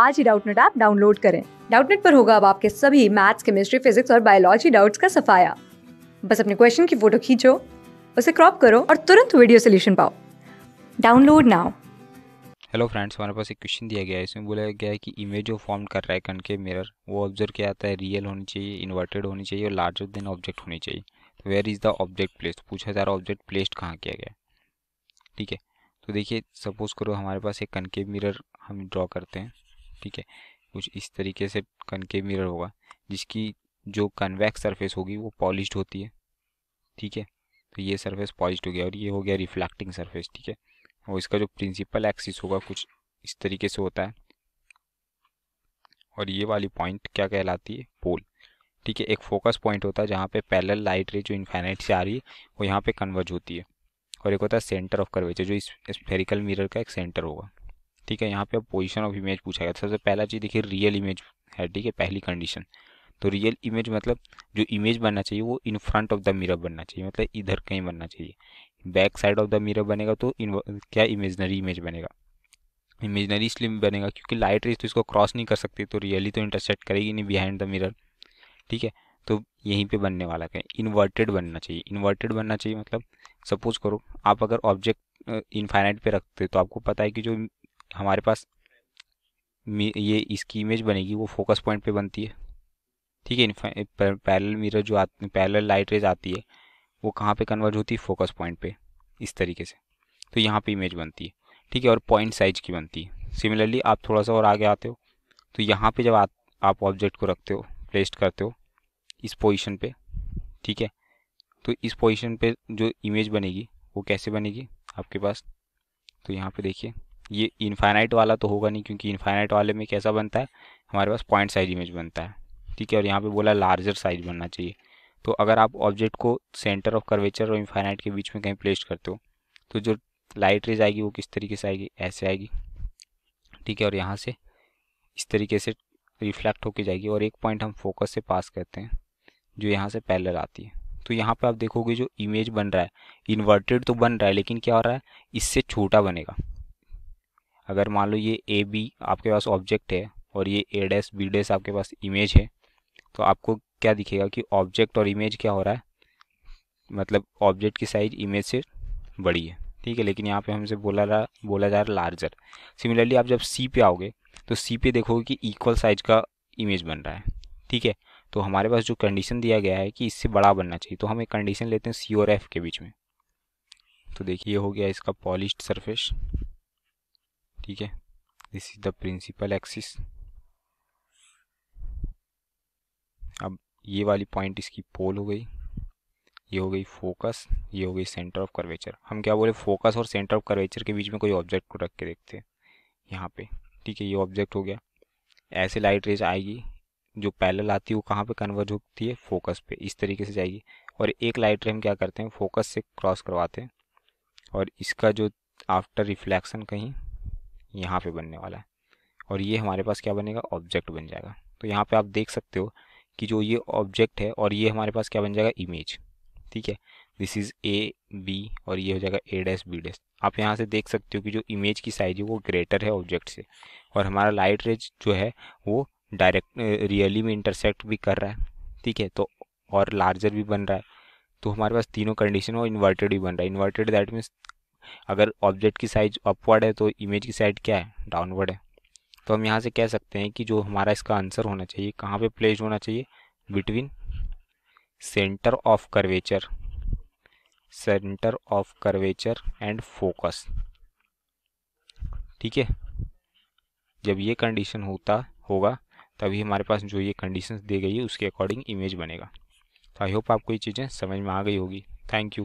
आज ही Doubtnut app download करें डाउटनेट पर होगा अब आपके सभी मैथ्स केमिस्ट्री फिजिक्स और बायोलॉजी डाउट्स का सफाया बस अपने क्वेश्चन की फोटो खींचो उसे क्रॉप करो और तुरंत वीडियो सोल्यूशन पाओ डाउनलोड नाउ हेलो फ्रेंड्स हमारे पास एक क्वेश्चन दिया गया है इसमें बोला गया है कि इमेज जो फॉर्म कर रहा है कन के मिरर वो ऑब्जर्व किया जाता है रियल होनी चाहिए इन्वर्टेड होनी चाहिए और लार्जर देन ऑब्जेक्ट होनी चाहिए तो where is the object placed पूछा जा रहा ऑब्जेक्ट प्लेस्ड कहाँ किया गया ठीक है तो देखिए सपोज करो हमारे पास एक कनकेव मिरर हम ड्रॉ करते हैं ठीक है कुछ इस तरीके से कनकेव मिरर होगा जिसकी जो कन्वैक्स सरफेस होगी वो पॉलिश होती है ठीक है तो ये सरफेस पॉलिश हो गया और ये हो गया रिफ्लेक्टिंग सरफेस ठीक है और इसका जो प्रिंसिपल एक्सिस होगा कुछ इस तरीके से होता है और ये वाली पॉइंट क्या कहलाती है पोल ठीक है एक फोकस पॉइंट होता है जहाँ पे पैरेलल लाइट रे जो इन्फाइनाइट से आ रही है वो यहाँ पे कन्वर्ज होती है और एक होता है सेंटर ऑफ कर्वेचर जो इस स्फेरिकल मिरर का एक सेंटर होगा ठीक है यहाँ पे अब पोजिशन ऑफ इमेज पूछा गया सबसे पहला चीज़ देखिए रियल इमेज है ठीक है पहली कंडीशन तो रियल इमेज मतलब जो इमेज बनना चाहिए वो in front of the mirror बनना चाहिए मतलब इधर कहीं बनना चाहिए back side of the mirror बनेगा तो इन क्या इमेजनरी इमेज बनेगा इमेजनरी इसलिए बनेगा क्योंकि लाइट रेज तो इसको क्रॉस नहीं कर सकती तो रियली तो इंटरसेक्ट करेगी नहीं बिहाइंड द मिरर ठीक है तो यहीं पे बनने वाला है इन्वर्टेड बनना चाहिए इन्वर्टेड बनना चाहिए मतलब सपोज करो आप अगर ऑब्जेक्ट इनफाइनाइट पे रखते हो तो आपको पता है कि जो हमारे पास ये इसकी इमेज बनेगी वो फोकस पॉइंट पे बनती है ठीक है पैरेलल मिरर जो आती पैरेलल लाइट रेज आती है वो कहाँ पे कन्वर्ज होती है फोकस पॉइंट पे इस तरीके से तो यहाँ पे इमेज बनती है ठीक है और पॉइंट साइज की बनती है सिमिलरली आप थोड़ा सा और आगे आते हो तो यहाँ पे जब आ, आप ऑब्जेक्ट को रखते हो प्लेस्ड करते हो इस पोजिशन पर ठीक है तो इस पोजिशन पर जो इमेज बनेगी वो कैसे बनेगी आपके पास तो यहाँ पर देखिए ये इनफाइनाइट वाला तो होगा नहीं क्योंकि इनफाइनाइट वाले में कैसा बनता है हमारे पास पॉइंट साइज इमेज बनता है ठीक है और यहाँ पे बोला लार्जर साइज बनना चाहिए तो अगर आप ऑब्जेक्ट को सेंटर ऑफ कर्वेचर और इनफाइनाइट के बीच में कहीं प्लेस करते हो तो जो लाइट रेज आएगी वो किस तरीके से आएगी ऐसे आएगी ठीक है और यहाँ से इस तरीके से रिफ्लेक्ट होके जाएगी और एक पॉइंट हम फोकस से पास करते हैं जो यहाँ से पैलर आती है तो यहाँ पे आप देखोगे जो इमेज बन रहा है इन्वर्टेड तो बन रहा है लेकिन क्या हो रहा है इससे छोटा बनेगा अगर मान लो ये ए बी आपके पास ऑब्जेक्ट है और ये ए डैस बी डैस आपके पास इमेज है तो आपको क्या दिखेगा कि ऑब्जेक्ट और इमेज क्या हो रहा है मतलब ऑब्जेक्ट की साइज इमेज से बड़ी है ठीक है लेकिन यहाँ पे हमसे बोला रहा बोला जा रहा लार्जर सिमिलरली आप जब सी पे आओगे तो सी पे देखोगे कि इक्वल साइज का इमेज बन रहा है ठीक है तो हमारे पास जो कंडीशन दिया गया है कि इससे बड़ा बनना चाहिए तो हम एक कंडीशन लेते हैं सी और एफ के बीच में तो देखिए हो गया इसका पॉलिश सरफेस ठीक है this is the principal axis अब ये वाली पॉइंट इसकी पोल हो गई ये हो गई फोकस ये हो गई सेंटर ऑफ कर्वेचर हम क्या बोले फोकस और सेंटर ऑफ कर्वेचर के बीच में कोई ऑब्जेक्ट को रख के देखते हैं यहाँ पे ठीक है ये ऑब्जेक्ट हो गया ऐसे लाइट रेज आएगी जो पैरेलल आती है वो कहाँ पे कन्वर्ज होती है फोकस पे इस तरीके से जाएगी और एक लाइट रे हम क्या करते हैं फोकस से क्रॉस करवाते हैं और इसका जो आफ्टर रिफ्लेक्शन कहीं यहाँ पे बनने वाला है और ये हमारे पास क्या बनेगा ऑब्जेक्ट बन जाएगा तो यहाँ पे आप देख सकते हो कि जो ये ऑब्जेक्ट है और ये हमारे पास क्या बन जाएगा इमेज ठीक है दिस इज़ ए बी और ये हो जाएगा ए डैस बी डैस आप यहाँ से देख सकते हो कि जो इमेज की साइज है वो ग्रेटर है ऑब्जेक्ट से और हमारा लाइट रेज जो है वो डायरेक्ट रियली में इंटरसेक्ट भी कर रहा है ठीक है तो और लार्जर भी बन रहा है तो हमारे पास तीनों कंडीशन और इन्वर्टेड भी बन रहा है इन्वर्टेड दैट मीन्स अगर ऑब्जेक्ट की साइज़ अपवर्ड है तो इमेज की साइड क्या है डाउनवर्ड है तो हम यहाँ से कह सकते हैं कि जो हमारा इसका आंसर होना चाहिए कहाँ पे प्लेस होना चाहिए between centre of curvature centre of curvature and focus ठीक है जब ये कंडीशन होता होगा तभी हमारे पास जो ये कंडीशन दी गई है उसके अकॉर्डिंग इमेज बनेगा तो आई होप आपको ये चीज़ें समझ में आ गई होगी थैंक यू